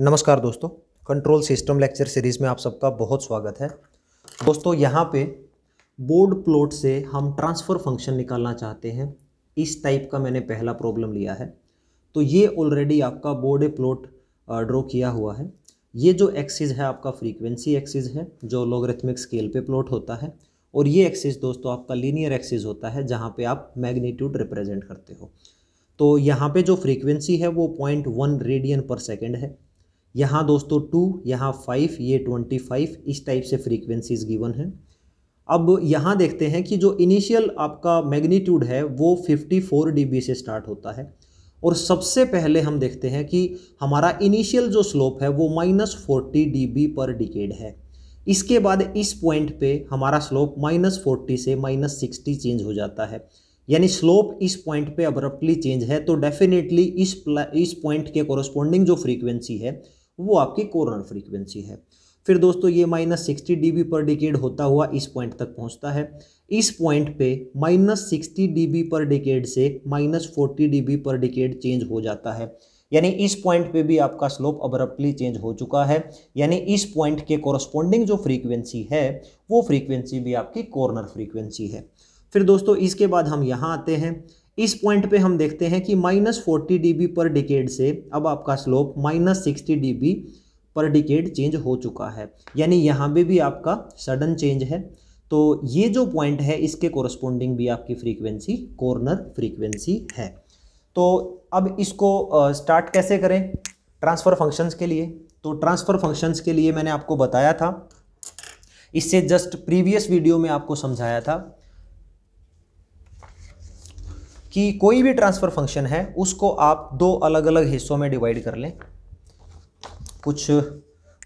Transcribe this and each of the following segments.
नमस्कार दोस्तों control system lecture series में आप सबका बहुत स्वागत है दोस्तों यहाँ पे बोर्ड प्लॉट से हम ट्रांसफ़र फंक्शन निकालना चाहते हैं इस टाइप का मैंने पहला प्रॉब्लम लिया है तो ये ऑलरेडी आपका बोर्ड प्लॉट ड्रॉ किया हुआ है ये जो एक्सिस है आपका फ्रीक्वेंसी एक्सिस है जो लोगरिथमिक स्केल पे प्लॉट होता है और ये एक्सिस दोस्तों आपका लीनियर एक्सिस होता है जहाँ पे आप मैग्नीट्यूड रिप्रेजेंट करते हो तो यहाँ पे जो फ्रीक्वेंसी है वो point one radian per second है यहाँ दोस्तों टू यहाँ फाइव ये ट्वेंटी फाइव इस टाइप से फ्रीक्वेंसीज गिवन है अब यहाँ देखते हैं कि जो इनिशियल आपका मैग्नीट्यूड है वो फिफ्टी डी बी से स्टार्ट होता है और सबसे पहले हम देखते हैं कि हमारा इनिशियल जो स्लोप है वो minus forty D per decade है इसके बाद इस पॉइंट पे हमारा स्लोप माइनस फोर्टी से माइनस सिक्सटी चेंज हो जाता है यानी स्लोप इस पॉइंट पे अब्रप्टली चेंज है तो डेफिनेटली इस इस पॉइंट के कॉरस्पॉन्डिंग जो फ्रीक्वेंसी है वो आपकी कोरोनर फ्रीक्वेंसी है फिर दोस्तों ये minus sixty D B per decade होता हुआ इस पॉइंट तक पहुंचता है इस पॉइंट पे minus sixty D B per decade से minus forty D B per decade change हो जाता है यानी इस पॉइंट पे भी आपका स्लोप अब्रप्टली चेंज हो चुका है यानी इस पॉइंट के कॉरस्पॉन्डिंग जो फ्रीक्वेंसी है वो फ्रीक्वेंसी भी आपकी कॉर्नर फ्रीक्वेंसी है फिर दोस्तों इसके बाद हम यहाँ आते हैं इस पॉइंट पे हम देखते हैं कि minus forty D per decade से अब आपका slope minus sixty D per decade change हो चुका है यानी यहाँ पर भी आपका सडन चेंज है तो ये जो पॉइंट है इसके कोरस्पोंडिंग भी आपकी फ्रीक्वेंसी कॉर्नर फ्रीक्वेंसी है तो अब इसको स्टार्ट कैसे करें ट्रांसफ़र फंक्शंस के लिए तो ट्रांसफ़र फंक्शंस के लिए मैंने आपको बताया था इससे जस्ट प्रीवियस वीडियो में आपको समझाया था कि कोई भी ट्रांसफ़र फंक्शन है उसको आप दो अलग अलग हिस्सों में डिवाइड कर लें कुछ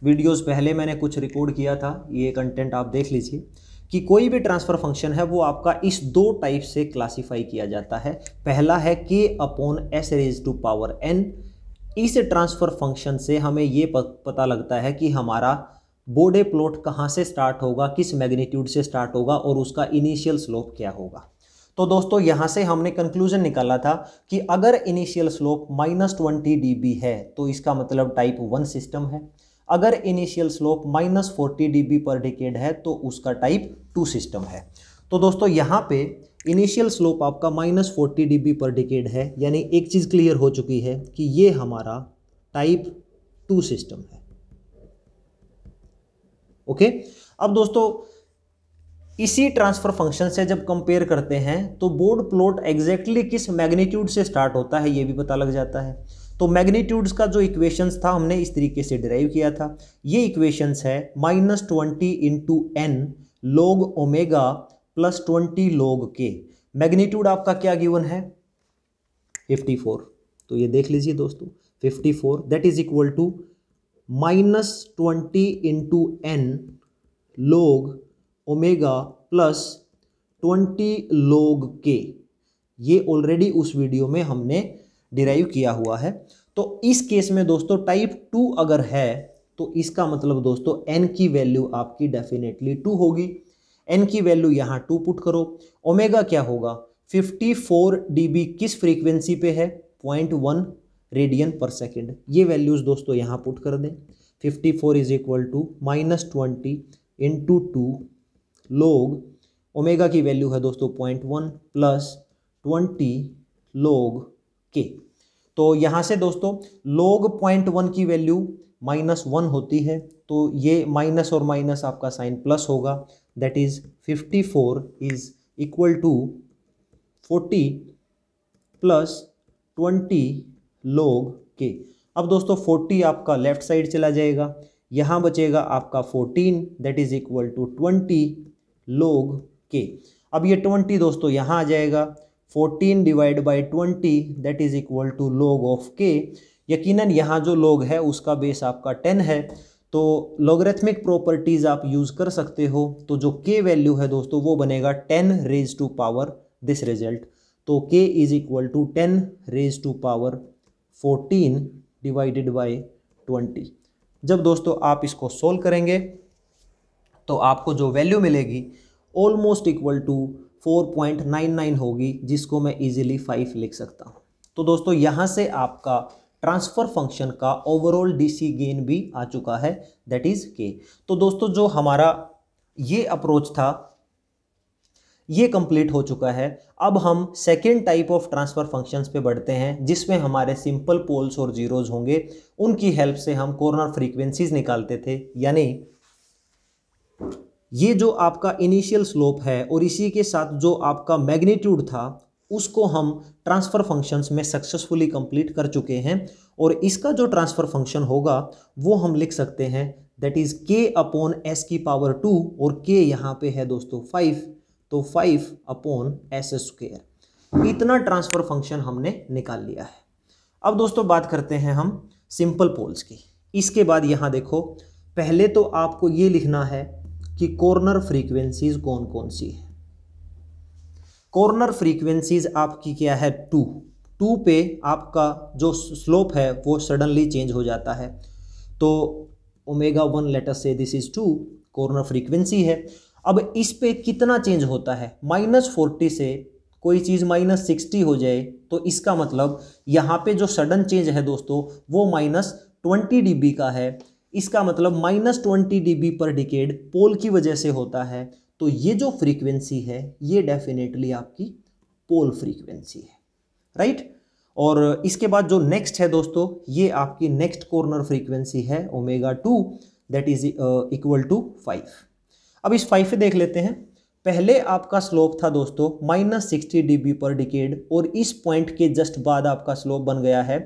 वीडियोस पहले मैंने कुछ रिकॉर्ड किया था ये कंटेंट आप देख लीजिए कि कोई भी ट्रांसफ़र फंक्शन है वो आपका इस दो टाइप से क्लासिफाई किया जाता है पहला है K upon S raise to power N इस ट्रांसफ़र फंक्शन से हमें ये पता लगता है कि हमारा बोडे प्लॉट कहाँ से स्टार्ट होगा किस मैग्नीट्यूड से स्टार्ट होगा और उसका इनिशियल स्लोप क्या होगा तो दोस्तों यहां से हमने कंक्लूजन निकाला था कि अगर initial slope minus twenty D है तो इसका मतलब टाइप वन सिस्टम है अगर initial slope minus forty D per decade है तो उसका टाइप टू सिस्टम है तो दोस्तों यहां पे इनिशियल स्लोप आपका minus forty D per decade है यानी एक चीज़ क्लियर हो चुकी है कि ये हमारा टाइप टू सिस्टम है ओके अब दोस्तों इसी ट्रांसफर फंक्शन से जब कंपेयर करते हैं तो बोर्ड प्लॉट एग्जैक्टली किस मैग्नीट्यूड से स्टार्ट होता है ये भी पता लग जाता है तो मैग्नीट्यूड्स का जो इक्वेशंस था हमने इस तरीके से डिराइव किया था ये इक्वेशंस है minus twenty into N log omega plus twenty log K magnitude आपका क्या गिवन है फिफ्टी फोर तो ये देख लीजिए दोस्तों fifty four that is equal to minus twenty into N log omega plus twenty log K ये ऑलरेडी उस वीडियो में हमने डिराइव किया हुआ है तो इस केस में दोस्तों टाइप टू अगर है तो इसका मतलब दोस्तों एन की वैल्यू आपकी डेफिनेटली टू होगी एन की वैल्यू यहाँ टू पुट करो ओमेगा क्या होगा 54 डीबी किस फ्रीक्वेंसी पे है point one radian per second ये वैल्यूज़ दोस्तों यहाँ पुट कर दें 54 four is equal to minus twenty into two log omega की वैल्यू है दोस्तों point one plus twenty log के तो यहाँ से दोस्तों लोग पॉइंट वन की वैल्यू माइनस वन होती है तो ये माइनस और माइनस आपका साइन प्लस होगा that is fifty four is equal to forty plus twenty log K अब दोस्तों फोर्टी आपका लेफ्ट साइड चला जाएगा यहाँ बचेगा आपका fourteen that is equal to twenty log K अब ये ट्वेंटी दोस्तों यहाँ आ जाएगा fourteen divide by twenty that is equal to log of K यकीनन यहाँ जो लोग है उसका बेस आपका टेन है तो लॉगरेथमिक प्रॉपर्टीज़ आप यूज़ कर सकते हो तो जो के वैल्यू है दोस्तों वो बनेगा ten raise to power this result तो K is equal to ten raise to power fourteen divided by twenty जब दोस्तों आप इसको सोल्व करेंगे तो आपको जो वैल्यू मिलेगी ऑलमोस्ट इक्वल टू 4.99 होगी जिसको मैं इजीली 5 लिख सकता हूँ तो दोस्तों यहाँ से आपका ट्रांसफर फंक्शन का ओवरऑल डीसी गेन भी आ चुका है दैट इज़ के तो दोस्तों जो हमारा ये अप्रोच था ये कंप्लीट हो चुका है अब हम second type of transfer functions पे बढ़ते हैं जिसमें हमारे सिंपल पोल्स और जीरोज होंगे उनकी हेल्प से हम कॉर्नर फ्रीक्वेंसीज निकालते थे यानी ये जो आपका इनिशियल स्लोप है और इसी के साथ जो आपका मैग्नीट्यूड था उसको हम ट्रांसफ़र फंक्शंस में सक्सेसफुली कंप्लीट कर चुके हैं और इसका जो ट्रांसफ़र फंक्शन होगा वो हम लिख सकते हैं that is K upon S की पावर टू और के यहाँ पे है दोस्तों फाइव तो फाइव अपॉन एस स्क्वेयर इतना ट्रांसफ़र फंक्शन हमने निकाल लिया है अब दोस्तों बात करते हैं हम सिंपल पोल्स की इसके बाद यहाँ देखो पहले तो आपको ये लिखना है कि कॉर्नर फ्रीक्वेंसीज कौन कौन सी है कॉर्नर फ्रीक्वेंसीज आपकी क्या है टू टू पे आपका जो स्लोप है वो सडनली चेंज हो जाता है तो ओमेगा वन लेटर से this is two corner frequency है अब इस पे कितना चेंज होता है माइनस फोर्टी से कोई चीज़ माइनस सिक्सटी हो जाए तो इसका मतलब यहाँ पे जो सडन चेंज है दोस्तों वो माइनस ट्वेंटी डी का है इसका मतलब minus twenty D per decade pole की वजह से होता है तो ये जो फ्रीक्वेंसी है ये डेफिनेटली आपकी पोल फ्रीक्वेंसी है राइट और इसके बाद जो नेक्स्ट है दोस्तों ये आपकी नेक्स्ट कॉर्नर फ्रीक्वेंसी है omega two that is equal to five अब इस फाइव पे देख लेते हैं पहले आपका स्लोप था दोस्तों minus sixty D per decade और इस पॉइंट के जस्ट बाद आपका स्लोप बन गया है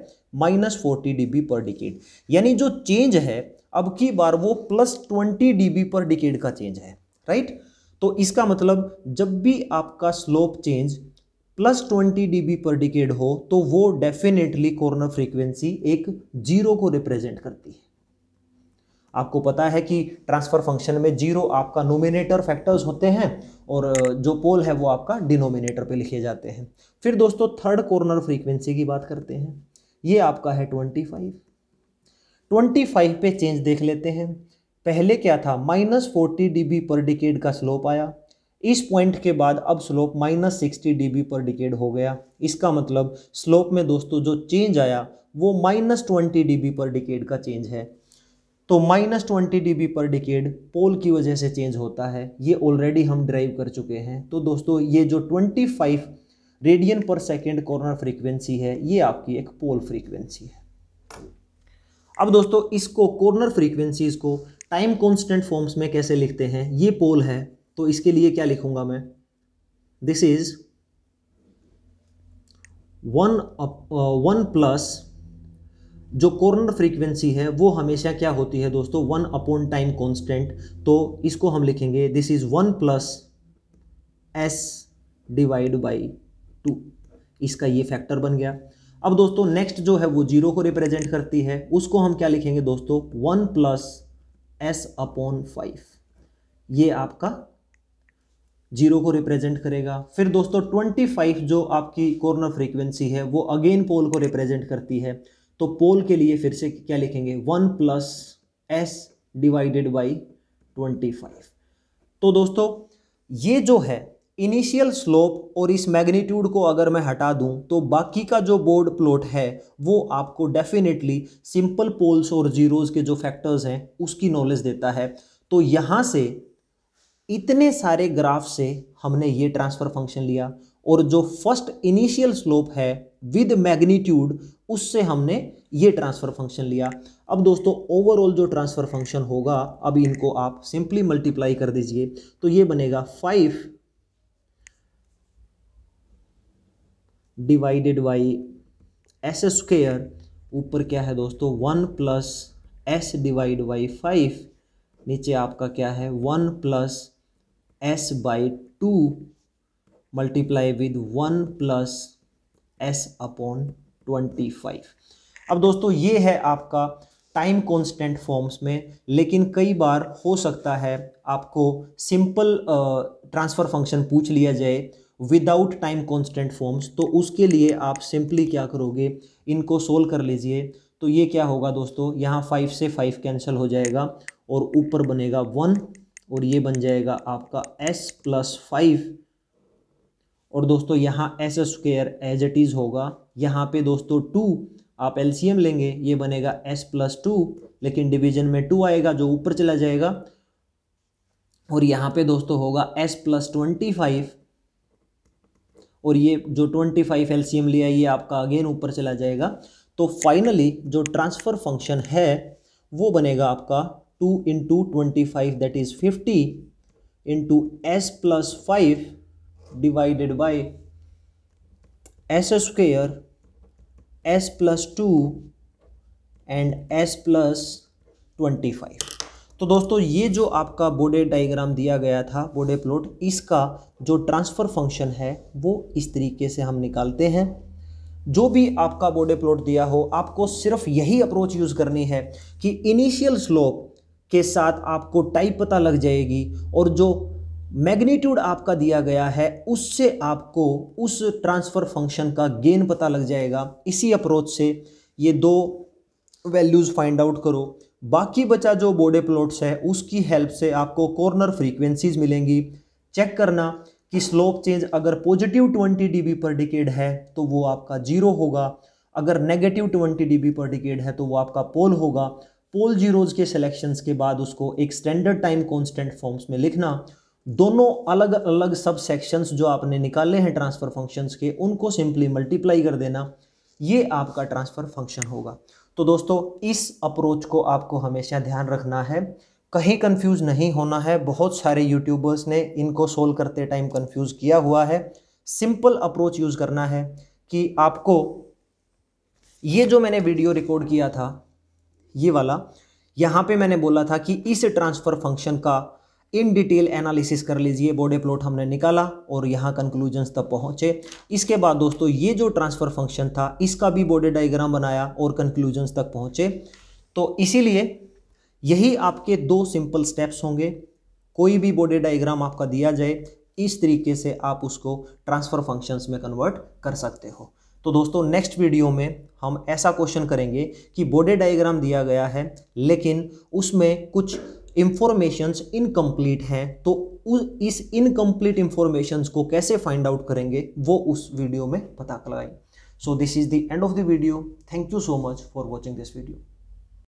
minus forty D per decade यानी जो चेंज है अब की बार वो plus twenty D per decade का चेंज है राइट तो इसका मतलब जब भी आपका slope change plus twenty D per decade हो तो वो डेफिनेटली कॉर्नर फ्रीक्वेंसी एक जीरो को रिप्रेजेंट करती है आपको पता है कि ट्रांसफ़र फंक्शन में जीरो आपका नोमिनेटर फैक्टर्स होते हैं और जो पोल है वो आपका डिनोमिनेटर पे लिखे जाते हैं फिर दोस्तों थर्ड कॉर्नर फ्रीक्वेंसी की बात करते हैं ये आपका है ट्वेंटी फाइव ट्वेंटी फाइव पे चेंज देख लेते हैं पहले क्या था minus forty D per decade का स्लोप आया इस पॉइंट के बाद अब slope minus sixty D per decade हो गया इसका मतलब स्लोप में दोस्तों जो चेंज आया वो minus twenty D per decade का चेंज है तो minus twenty D per decade pole की वजह से चेंज होता है ये ऑलरेडी हम ड्राइव कर चुके हैं तो दोस्तों ये जो twenty five radian per second corner frequency है ये आपकी एक पोल फ्रीक्वेंसी है अब दोस्तों इसको कॉर्नर फ्रीक्वेंसीज को टाइम कॉन्स्टेंट फॉर्म्स में कैसे लिखते हैं ये पोल है तो इसके लिए क्या लिखूंगा मैं this is one one plus जो कॉर्नर फ्रीक्वेंसी है वो हमेशा क्या होती है दोस्तों वन अपॉन टाइम कॉन्स्टेंट तो इसको हम लिखेंगे this is one plus S divide by two इसका ये फैक्टर बन गया अब दोस्तों नेक्स्ट जो है वो जीरो को रिप्रेजेंट करती है उसको हम क्या लिखेंगे दोस्तों one plus S upon five ये आपका जीरो को रिप्रेजेंट करेगा फिर दोस्तों ट्वेंटी फाइव जो आपकी कॉर्नर फ्रीक्वेंसी है वो अगेन पोल को रिप्रेजेंट करती है तो पोल के लिए फिर से क्या लिखेंगे one plus S divided by twenty five तो दोस्तों ये जो है इनिशियल स्लोप और इस मैग्नीट्यूड को अगर मैं हटा दूं तो बाकी का जो बोर्ड प्लॉट है वो आपको डेफिनेटली सिंपल पोल्स और जीरोज़ के जो फैक्टर्स हैं उसकी नॉलेज देता है तो यहाँ से इतने सारे ग्राफ से हमने ये ट्रांसफ़र फंक्शन लिया और जो फर्स्ट इनिशियल स्लोप है विद मैग्नीट्यूड उससे हमने ये ट्रांसफ़र फंक्शन लिया अब दोस्तों ओवरऑल जो ट्रांसफ़र फंक्शन होगा अब इनको आप सिंपली मल्टीप्लाई कर दीजिए तो ये बनेगा five divided by S square ऊपर क्या है दोस्तों one plus S divide by five नीचे आपका क्या है one plus S by two multiply with one plus S upon twenty five अब दोस्तों ये है आपका टाइम कांस्टेंट फॉर्म्स में लेकिन कई बार हो सकता है आपको सिंपल ट्रांसफ़र फंक्शन पूछ लिया जाए विदाउट टाइम कांस्टेंट फॉर्म्स तो उसके लिए आप सिंपली क्या करोगे इनको सोल्व कर लीजिए तो ये क्या होगा दोस्तों यहाँ फाइव से फाइव कैंसिल हो जाएगा और ऊपर बनेगा वन और ये बन जाएगा आपका एस प्लस फाइव और दोस्तों यहाँ S square as it is होगा यहाँ पे दोस्तों टू आप एल लेंगे ये बनेगा एस प्लस टू लेकिन डिवीजन में टू आएगा जो ऊपर चला जाएगा और यहाँ पे दोस्तों होगा एस प्लस ट्वेंटी फाइव और ये जो ट्वेंटी फाइव एलसीएम लिया ये आपका अगेन ऊपर चला जाएगा तो फाइनली जो ट्रांसफ़र फंक्शन है वो बनेगा आपका two into twenty five that is fifty into S plus five divided by S square S plus two and S plus twenty five तो दोस्तों ये जो आपका बोडे डायग्राम दिया गया था बोडे प्लॉट इसका जो ट्रांसफ़र फंक्शन है वो इस तरीके से हम निकालते हैं जो भी आपका बोडे प्लॉट दिया हो आपको सिर्फ यही अप्रोच यूज़ करनी है कि इनिशियल स्लोप के साथ आपको टाइप पता लग जाएगी और जो मैग्नीट्यूड आपका दिया गया है उससे आपको उस ट्रांसफ़र फंक्शन का गेन पता लग जाएगा इसी अप्रोच से ये दो वैल्यूज़ फाइंड आउट करो बाकी बचा जो बॉडे प्लॉट्स है उसकी हेल्प से आपको कॉर्नर फ्रीक्वेंसीज मिलेंगी चेक करना कि स्लोप चेंज अगर पॉजिटिव 20 डीबी पर डिकेड है तो वो आपका जीरो होगा अगर नेगेटिव 20 डीबी पर डिकेड है तो वो आपका पोल होगा पोल जीरोज़ के सिलेक्शंस के बाद उसको एक स्टैंडर्ड टाइम कॉन्स्टेंट फॉर्म्स में लिखना दोनों अलग अलग सब सेक्शंस जो आपने निकाले हैं ट्रांसफ़र फंक्शंस के उनको सिंपली मल्टीप्लाई कर देना ये आपका ट्रांसफ़र फंक्शन होगा तो दोस्तों इस अप्रोच को आपको हमेशा ध्यान रखना है कहीं कंफ्यूज नहीं होना है बहुत सारे यूट्यूबर्स ने इनको सोल्व करते टाइम कंफ्यूज किया हुआ है सिंपल अप्रोच यूज़ करना है कि आपको ये जो मैंने वीडियो रिकॉर्ड किया था ये वाला यहाँ पे मैंने बोला था कि इस ट्रांसफ़र फंक्शन का इन डिटेल एनालिसिस कर लीजिए बॉडी प्लॉट हमने निकाला और यहाँ कंक्लूजन्स तक पहुँचे इसके बाद दोस्तों ये जो ट्रांसफ़र फंक्शन था इसका भी बॉडी डाइग्राम बनाया और कंक्लूजन्स तक पहुँचे तो इसीलिए यही आपके दो सिंपल स्टेप्स होंगे कोई भी बॉडी डाइग्राम आपका दिया जाए इस तरीके से आप उसको ट्रांसफ़र फंक्शंस में कन्वर्ट कर सकते हो तो दोस्तों नेक्स्ट वीडियो में हम ऐसा क्वेश्चन करेंगे कि बॉडी डायग्राम दिया गया है लेकिन उसमें कुछ इंफॉर्मेशंस इनकम्प्लीट हैं तो इस इनकम्प्लीट इंफॉर्मेशंस को कैसे फाइंड आउट करेंगे वो उस वीडियो में पता लगाएंगे so this is the end of the video thank you so much for watching this video